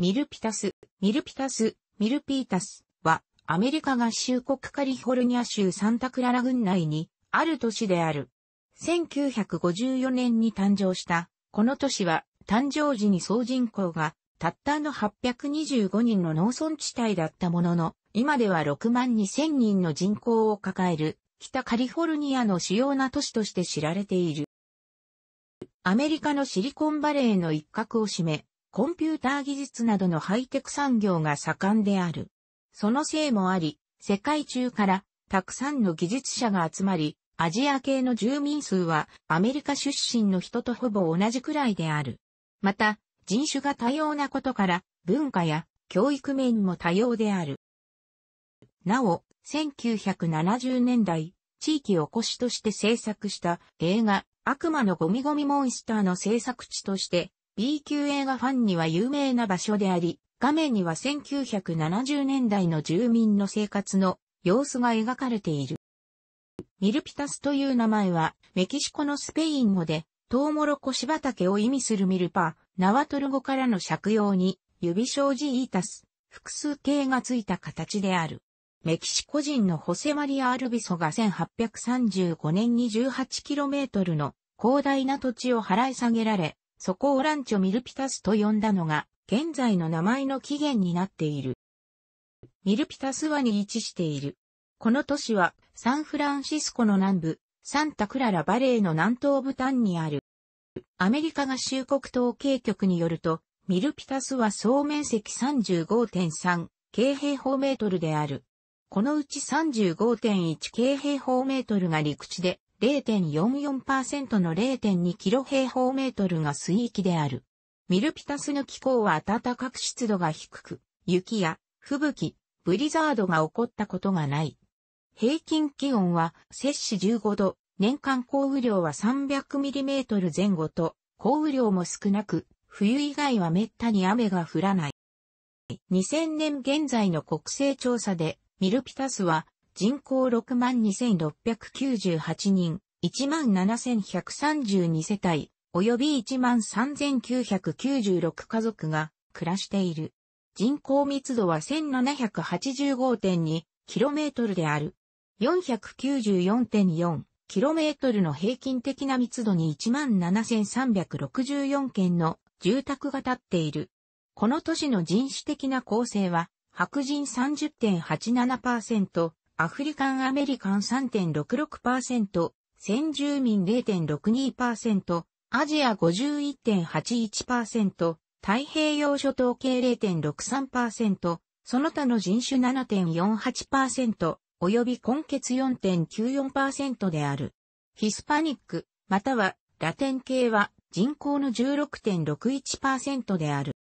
ミルピタス、ミルピタス、ミルピータスは、アメリカ合衆国カリフォルニア州サンタクララ郡内に、ある都市である。1954年に誕生した、この都市は、誕生時に総人口が、たったの825人の農村地帯だったものの、今では6万2000人の人口を抱える、北カリフォルニアの主要な都市として知られている。アメリカのシリコンバレーの一角を占め、コンピューター技術などのハイテク産業が盛んである。そのせいもあり、世界中からたくさんの技術者が集まり、アジア系の住民数はアメリカ出身の人とほぼ同じくらいである。また、人種が多様なことから文化や教育面も多様である。なお、1970年代、地域おこしとして制作した映画、悪魔のゴミゴミモンスターの制作地として B 級映画ファンには有名な場所であり、画面には1970年代の住民の生活の様子が描かれている。ミルピタスという名前は、メキシコのスペイン語で、トウモロコシ畑を意味するミルパ、ナワトル語からの借用に、指障子イータス、複数形がついた形である。メキシコ人のホセマリア・アルビソが1835年に 18km の広大な土地を払い下げられ、そこをランチョミルピタスと呼んだのが、現在の名前の起源になっている。ミルピタスはに位置している。この都市は、サンフランシスコの南部、サンタクララバレーの南東部端にある。アメリカ合衆国統計局によると、ミルピタスは総面積35.3京平方メートルである。このうち35.1京平方メートルが陸地で、0.44%の0.2キロ平方メートルが水域である。ミルピタスの気候は暖かく湿度が低く、雪や吹雪、ブリザードが起こったことがない。平均気温は摂氏15度、年間降雨量は 300mm 前後と、降雨量も少なく、冬以外は滅多に雨が降らない。2000年現在の国勢調査で、ミルピタスは人口62,698人、17,132世帯、及び13,996家族が暮らしている。人口密度は 1785.2km である。494.4km の平均的な密度に17,364件の住宅が建っている。この都市の人種的な構成は、白人30.87%、アフリカンアメリカン3.66%、先住民0.62%、アジア51.81%、太平洋諸島系0.63%、その他の人種7.48%、及び根血4.94%である。ヒスパニック、またはラテン系は人口の16.61%である。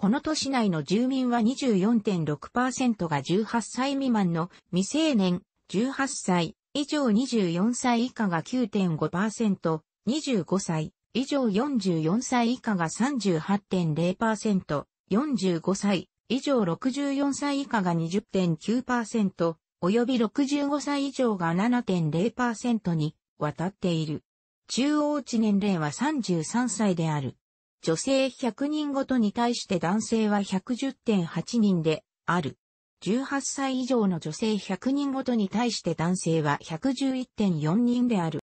この都市内の住民は24.6%が18歳未満の未成年、18歳以上24歳以下が9.5%、25歳以上44歳以下が38.0%、45歳以上64歳以下が20.9%、及び65歳以上が7.0%に渡っている。中央値年齢は33歳である。女性100人ごとに対して男性は110.8人である。18歳以上の女性100人ごとに対して男性は111.4人である。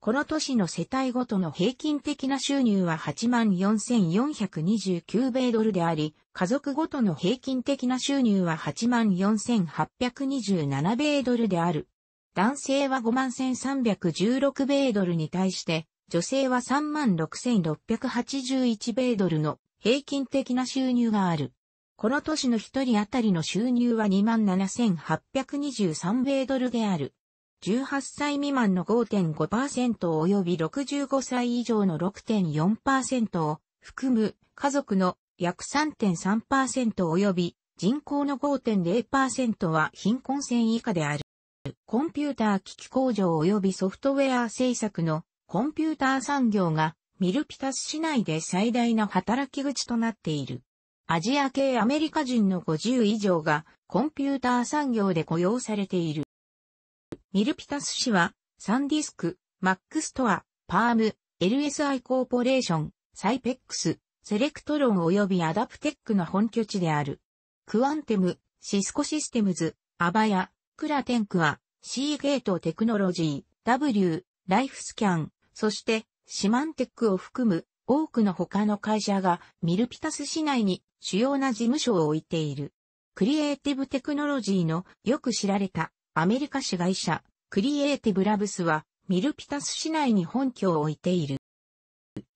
この年の世帯ごとの平均的な収入は84,429米ドルであり、家族ごとの平均的な収入は84,827米ドルである。男性は51,316米ドルに対して、女性は36,681米ドルの平均的な収入がある。この年の一人当たりの収入は27,823米ドルである。18歳未満の5.5%及び65歳以上の6.4%を含む家族の約3.3%及び人口の5.0%は貧困線以下である。コンピューター機器工場及びソフトウェア制作のコンピューター産業がミルピタス市内で最大の働き口となっている。アジア系アメリカ人の50以上がコンピューター産業で雇用されている。ミルピタス市はサンディスク、マックストア、パーム、LSI コーポレーション、サイペックス、セレクトロン及びアダプテックの本拠地である。クアンテム、シスコシステムズ、アバヤ、クラテンクア、シーゲートテクノロジー、W、ライフスキャン、そして、シマンテックを含む多くの他の会社がミルピタス市内に主要な事務所を置いている。クリエイティブテクノロジーのよく知られたアメリカ市会社クリエイティブラブスはミルピタス市内に本拠を置いている。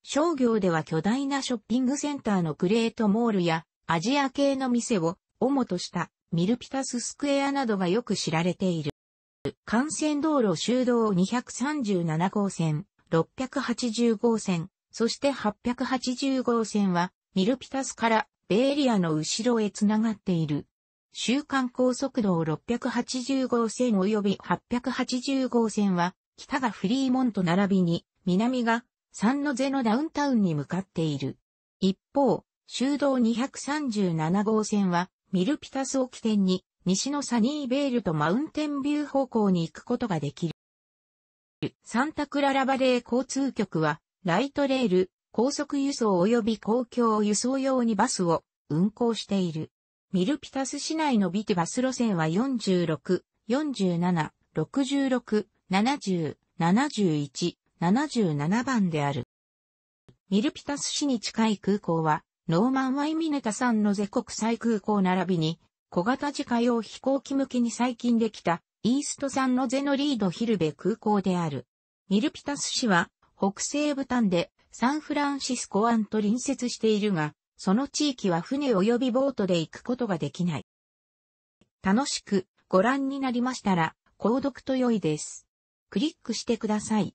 商業では巨大なショッピングセンターのグレートモールやアジア系の店を主としたミルピタススクエアなどがよく知られている。幹線道路修道237号線、680号線、そして880号線は、ミルピタスからベエリアの後ろへ繋がっている。週間高速道680号線及び880号線は、北がフリーモント並びに、南がサンノゼのダウンタウンに向かっている。一方、修道237号線は、ミルピタスを起点に、西のサニーベールとマウンテンビュー方向に行くことができる。サンタクララバレー交通局は、ライトレール、高速輸送及び公共輸送用にバスを運行している。ミルピタス市内のビティバス路線は46、47、66、70、71、77番である。ミルピタス市に近い空港は、ノーマン・ワイミネタさんの全国際空港並びに、小型自家用飛行機向けに最近できたイースト産のゼノリードヒルベ空港である。ミルピタス市は北西部端でサンフランシスコ湾と隣接しているが、その地域は船及びボートで行くことができない。楽しくご覧になりましたら、購読と良いです。クリックしてください。